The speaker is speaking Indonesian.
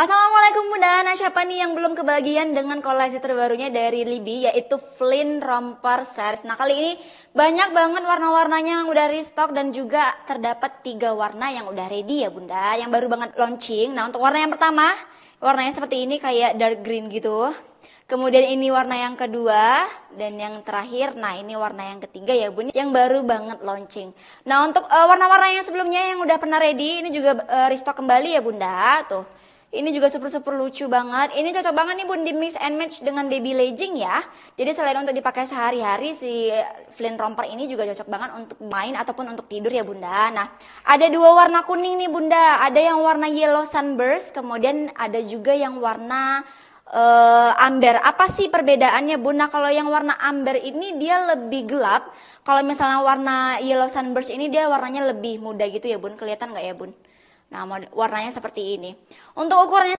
Assalamualaikum Bunda. Nah siapa nih yang belum kebagian dengan koleksi terbarunya dari Libby yaitu Flynn Romper Series. Nah kali ini banyak banget warna-warnanya yang udah restock dan juga terdapat tiga warna yang udah ready ya Bunda yang baru banget launching. Nah untuk warna yang pertama warnanya seperti ini kayak dark green gitu. Kemudian ini warna yang kedua dan yang terakhir, nah ini warna yang ketiga ya bunda, yang baru banget launching. Nah untuk uh, warna-warna yang sebelumnya yang udah pernah ready, ini juga uh, restock kembali ya bunda, tuh. Ini juga super-super lucu banget. Ini cocok banget nih bun di mix and match dengan baby legging ya. Jadi selain untuk dipakai sehari-hari si flint romper ini juga cocok banget untuk main ataupun untuk tidur ya bunda. Nah ada dua warna kuning nih bunda. Ada yang warna yellow sunburst kemudian ada juga yang warna uh, amber. Apa sih perbedaannya bunda? Nah, kalau yang warna amber ini dia lebih gelap. Kalau misalnya warna yellow sunburst ini dia warnanya lebih muda gitu ya bun. Kelihatan nggak ya bun? Nah, warnanya seperti ini. Untuk ukurannya